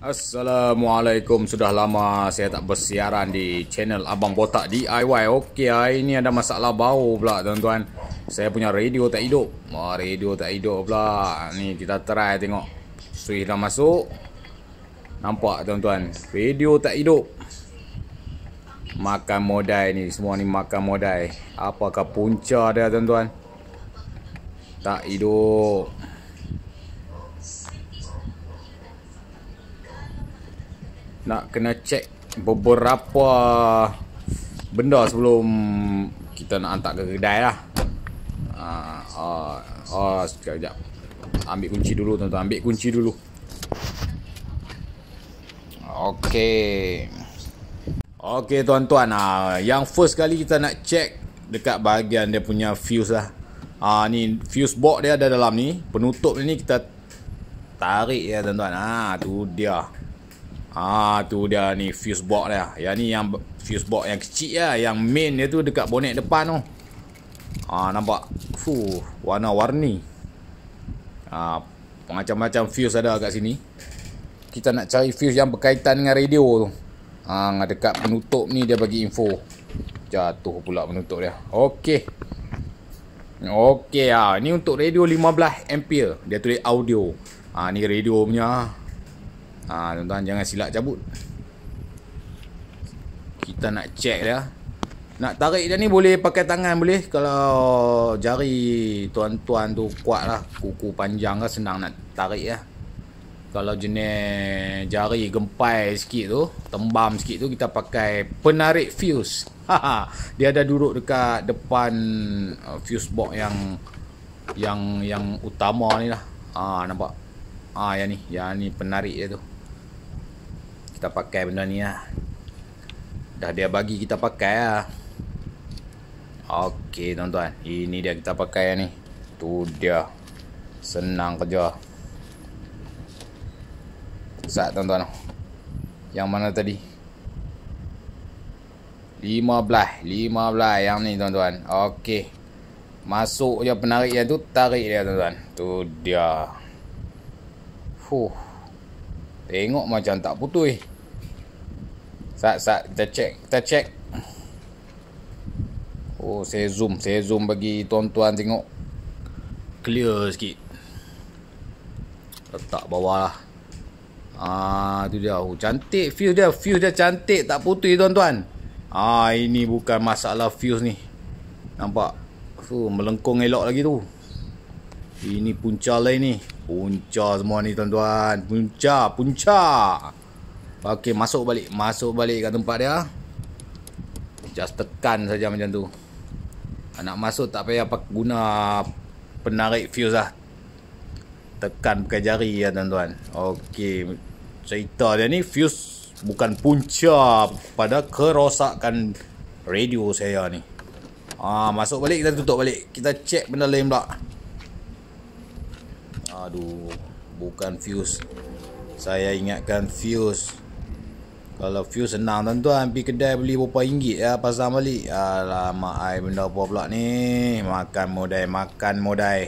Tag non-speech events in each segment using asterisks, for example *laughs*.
Assalamualaikum Sudah lama saya tak bersiaran di channel Abang Botak DIY Okey, ini ada masalah bau pula tuan-tuan Saya punya radio tak hidup Wah, radio tak hidup pula Ni kita try tengok Suih dah masuk Nampak tuan-tuan Radio tak hidup Makan modai ni Semua ni makan modai Apakah punca dia tuan-tuan Tak hidup nak kena cek beberapa benda sebelum kita nak hantar ke kedai lah ah uh, uh, uh, sekejap, sekejap ambil kunci dulu tuan-tuan ambil kunci dulu Okey. Okey tuan-tuan ah uh, yang first kali kita nak cek dekat bahagian dia punya fuse lah ah uh, ni fuse box dia ada dalam ni penutup ni kita tarik ya tuan-tuan ah tu dia Ah tu dia ni fuse box dia. Yang ni yang fuse box yang kecil lah. Yang main dia tu dekat bonet depan tu. Ah nampak. Fu, warna-warni. Ah ha, macam-macam fuse ada kat sini. Kita nak cari fuse yang berkaitan dengan radio tu. Ah dekat penutup ni dia bagi info. Jatuh pula penutup dia. Okey. Okey ah, ni untuk radio 15 ampere. Dia tulis audio. Ah ni radio punya Ha, tuan-tuan jangan silap cabut Kita nak check dia Nak tarik dia ni boleh pakai tangan boleh Kalau jari tuan-tuan tu kuat lah Kuku panjang lah senang nak tarik lah Kalau jenis jari gempai sikit tu Tembam sikit tu kita pakai penarik fuse Dia ada duduk dekat depan uh, fuse box yang Yang yang utama ni lah ha, Nampak Ah yang ni, yang ni penarik dia tu. Kita pakai benda ni lah. Dah dia bagi kita pakai lah. Okey tuan-tuan, ini dia kita pakai yang ni. Tu dia. Senang kerja. Sat tuan-tuan. Yang mana tadi? 15, 15 yang ni tuan-tuan. Okey. Masuk je penarik yang tu, tarik dia tuan-tuan. Tu dia. Fuh. Tengok macam tak putus. Sat sat kita check, kita check. Oh, saya zoom, saya zoom bagi tuan-tuan tengok. Clear sikit. Letak bawah lah. Ah, tu dia. Oh, cantik fuse dia. Fuse dia cantik, tak putus tuan-tuan. Ah, ini bukan masalah fuse ni. Nampak? Fuh, melengkung elok lagi tu. Ini punca lain ni Punca semua ni tuan-tuan Punca, punca Okey, masuk balik Masuk balik kat tempat dia Just tekan saja macam tu ah, Nak masuk tak payah guna Penarik fuse lah Tekan pakai jari ya tuan-tuan Okey Cerita dia ni fuse Bukan punca Pada kerosakan radio saya ni Ah, Masuk balik kita tutup balik Kita check benda lain pula Aduh, bukan fuse. Saya ingatkan fuse. Kalau fuse senang tuan-tuan, pergi kedai beli berapa ringgit ya pasang balik. Alamak, ai benda apa pula ni? Makan modai, makan modai.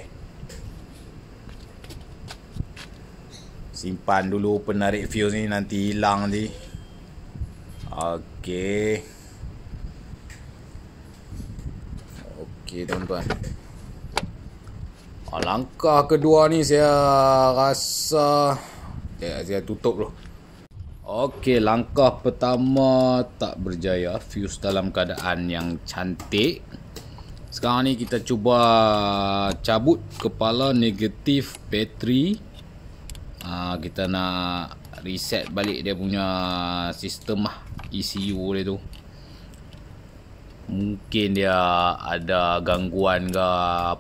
Simpan dulu penarik fuse ni nanti hilang ni. Okey. Okey, tuan-tuan. Ah, langkah kedua ni saya rasa ya okay, saya tutup dulu. Okey, langkah pertama tak berjaya. Fuse dalam keadaan yang cantik. Sekarang ni kita cuba cabut kepala negatif bateri. Ha, kita nak reset balik dia punya sistem lah. ECU dia tu mungkin dia ada gangguan ke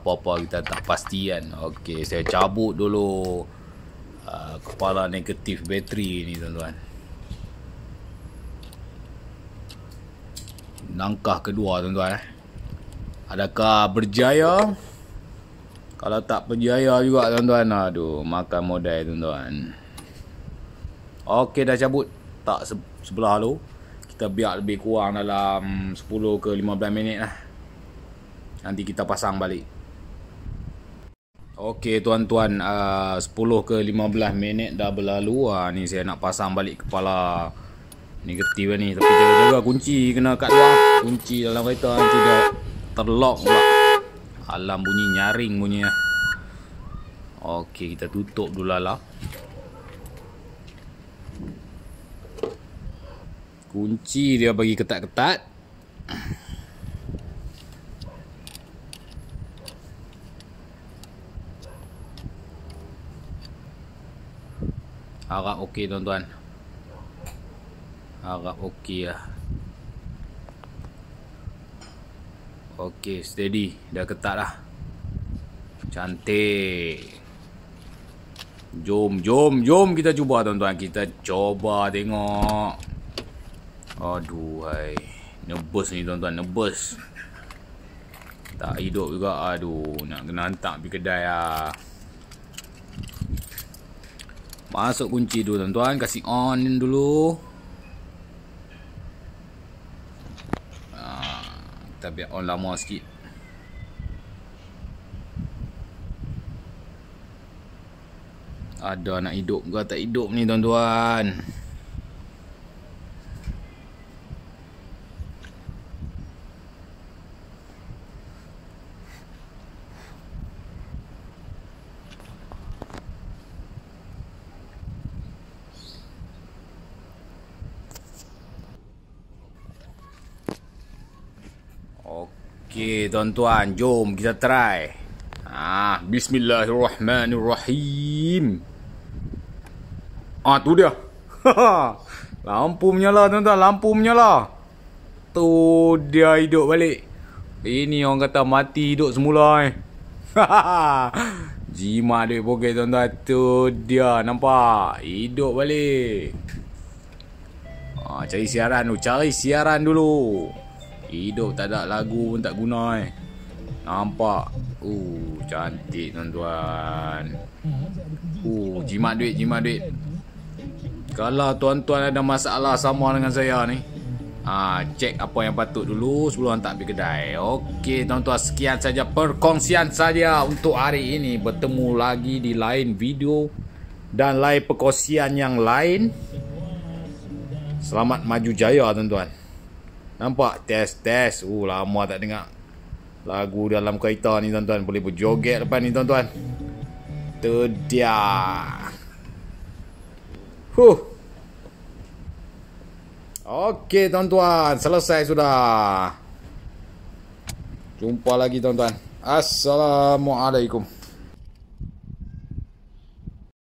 apa-apa kita tak pasti kan okey saya cabut dulu uh, kepala negatif bateri ni tuan-tuan langkah kedua tuan-tuan eh adakah berjaya kalau tak berjaya juga tuan-tuan aduh makan modal tuan-tuan okey dah cabut tak se- sebelah tu kita biar lebih kurang dalam 10 ke 15 minit lah Nanti kita pasang balik Ok tuan-tuan uh, 10 ke 15 minit dah berlalu uh, Ni saya nak pasang balik kepala Negatif lah ni Tapi jaga-jaga kunci kena kat luar Kunci dalam kereta nanti dia terlock pula Alam bunyi nyaring bunyi Ok kita tutup dulu lah Kunci dia bagi ketat-ketat Harap okey tuan-tuan Harap okey lah Okey steady Dah ketat lah Cantik Jom jom jom kita cuba tuan-tuan Kita cuba tengok Aduhai Nebus ni tuan-tuan Nebus Tak hidup juga Aduh Nak kena hantar pergi kedai lah Masuk kunci dulu tuan-tuan Kasih on dulu ah, Kita biar on lama sikit Ada nak hidup ke tak hidup ni tuan-tuan Okey, tuan-tuan, jom kita try. Ah, bismillahirrahmanirrahim. Ah, tu dia. *laughs* Lampu menyala, tuan-tuan, lampu menyala. Tu dia hidup balik. Ini orang kata mati hidup semula eh. *laughs* Jima duit poket tuan-tuan tu dia nampak hidup balik. Ah, cari siaran tu, cari siaran dulu. Hidup tak ada lagu pun tak guna eh. Nampak. Uh, cantik tuan-tuan. Uh, jimat duit, jimat duit. Kalau tuan-tuan ada masalah sama dengan saya ni, ah ha, cek apa yang patut dulu sebelum hantar pergi kedai. Okey, tuan-tuan sekian saja perkongsian saya untuk hari ini. Bertemu lagi di lain video dan lain perkongsian yang lain. Selamat maju jaya tuan-tuan. Nampak test test. Uh lama tak dengar lagu dalam kereta ni tuan-tuan. Boleh berjoget depan ni tuan-tuan. Tedia. Huh. Okey tuan-tuan, selesai sudah. Jumpa lagi tuan-tuan. Assalamualaikum.